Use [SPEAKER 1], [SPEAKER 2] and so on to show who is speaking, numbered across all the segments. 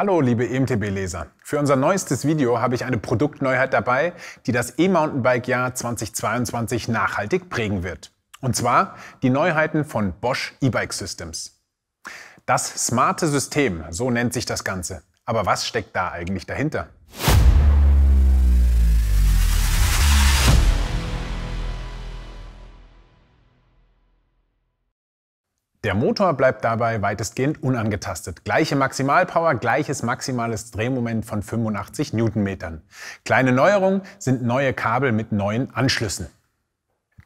[SPEAKER 1] Hallo liebe EMTB-Leser. Für unser neuestes Video habe ich eine Produktneuheit dabei, die das E-Mountainbike-Jahr 2022 nachhaltig prägen wird. Und zwar die Neuheiten von Bosch E-Bike Systems. Das smarte System, so nennt sich das Ganze. Aber was steckt da eigentlich dahinter? Der Motor bleibt dabei weitestgehend unangetastet. Gleiche Maximalpower, gleiches maximales Drehmoment von 85 Newtonmetern. Kleine Neuerung sind neue Kabel mit neuen Anschlüssen.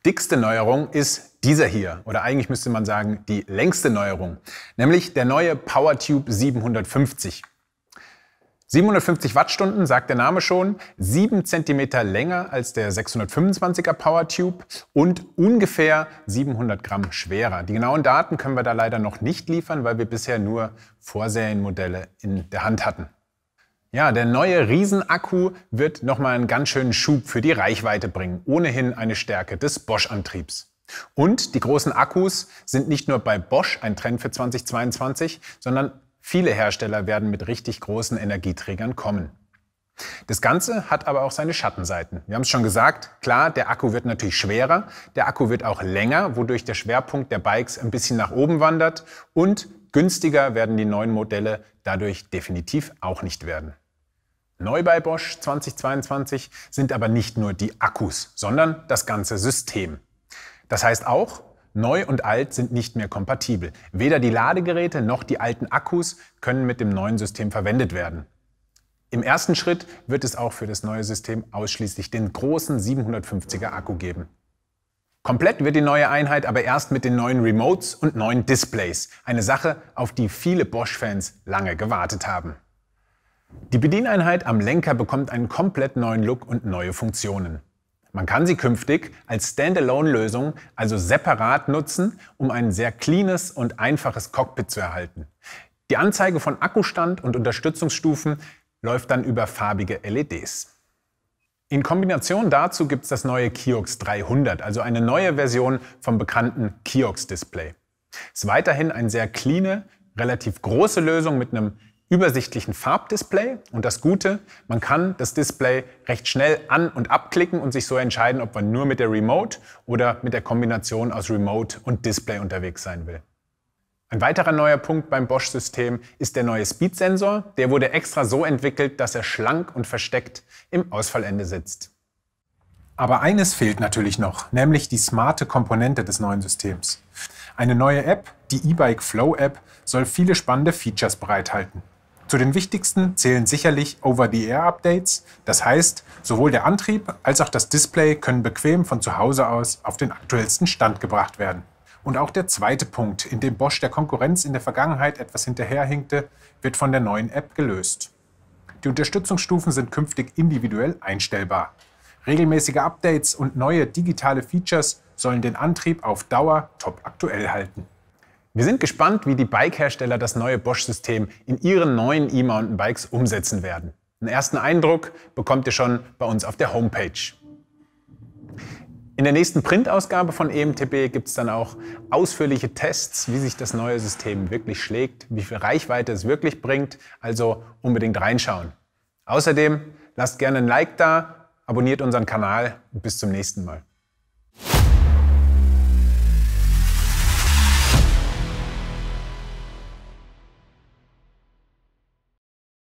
[SPEAKER 1] Dickste Neuerung ist dieser hier, oder eigentlich müsste man sagen die längste Neuerung, nämlich der neue PowerTube 750. 750 Wattstunden, sagt der Name schon, 7 cm länger als der 625er PowerTube und ungefähr 700 Gramm schwerer. Die genauen Daten können wir da leider noch nicht liefern, weil wir bisher nur Vorserienmodelle in der Hand hatten. Ja, der neue Riesenakku wird nochmal einen ganz schönen Schub für die Reichweite bringen, ohnehin eine Stärke des Bosch-Antriebs. Und die großen Akkus sind nicht nur bei Bosch ein Trend für 2022, sondern Viele Hersteller werden mit richtig großen Energieträgern kommen. Das Ganze hat aber auch seine Schattenseiten. Wir haben es schon gesagt, klar, der Akku wird natürlich schwerer, der Akku wird auch länger, wodurch der Schwerpunkt der Bikes ein bisschen nach oben wandert und günstiger werden die neuen Modelle dadurch definitiv auch nicht werden. Neu bei Bosch 2022 sind aber nicht nur die Akkus, sondern das ganze System. Das heißt auch, Neu und alt sind nicht mehr kompatibel. Weder die Ladegeräte noch die alten Akkus können mit dem neuen System verwendet werden. Im ersten Schritt wird es auch für das neue System ausschließlich den großen 750er Akku geben. Komplett wird die neue Einheit aber erst mit den neuen Remotes und neuen Displays. Eine Sache, auf die viele Bosch-Fans lange gewartet haben. Die Bedieneinheit am Lenker bekommt einen komplett neuen Look und neue Funktionen. Man kann sie künftig als Standalone-Lösung, also separat nutzen, um ein sehr cleanes und einfaches Cockpit zu erhalten. Die Anzeige von Akkustand und Unterstützungsstufen läuft dann über farbige LEDs. In Kombination dazu gibt es das neue Kiox 300, also eine neue Version vom bekannten Kiox Display. Es Ist weiterhin eine sehr cleane, relativ große Lösung mit einem übersichtlichen Farbdisplay. Und das Gute, man kann das Display recht schnell an- und abklicken und sich so entscheiden, ob man nur mit der Remote oder mit der Kombination aus Remote und Display unterwegs sein will. Ein weiterer neuer Punkt beim Bosch-System ist der neue Speed-Sensor. Der wurde extra so entwickelt, dass er schlank und versteckt im Ausfallende sitzt. Aber eines fehlt natürlich noch, nämlich die smarte Komponente des neuen Systems. Eine neue App, die E-Bike Flow App, soll viele spannende Features bereithalten. Zu den wichtigsten zählen sicherlich Over-the-Air-Updates, das heißt, sowohl der Antrieb als auch das Display können bequem von zu Hause aus auf den aktuellsten Stand gebracht werden. Und auch der zweite Punkt, in dem Bosch der Konkurrenz in der Vergangenheit etwas hinterherhinkte, wird von der neuen App gelöst. Die Unterstützungsstufen sind künftig individuell einstellbar. Regelmäßige Updates und neue digitale Features sollen den Antrieb auf Dauer top aktuell halten. Wir sind gespannt, wie die Bikehersteller das neue Bosch-System in ihren neuen E-Mountain-Bikes umsetzen werden. Einen ersten Eindruck bekommt ihr schon bei uns auf der Homepage. In der nächsten Printausgabe von EMTB gibt es dann auch ausführliche Tests, wie sich das neue System wirklich schlägt, wie viel Reichweite es wirklich bringt, also unbedingt reinschauen. Außerdem lasst gerne ein Like da, abonniert unseren Kanal und bis zum nächsten Mal.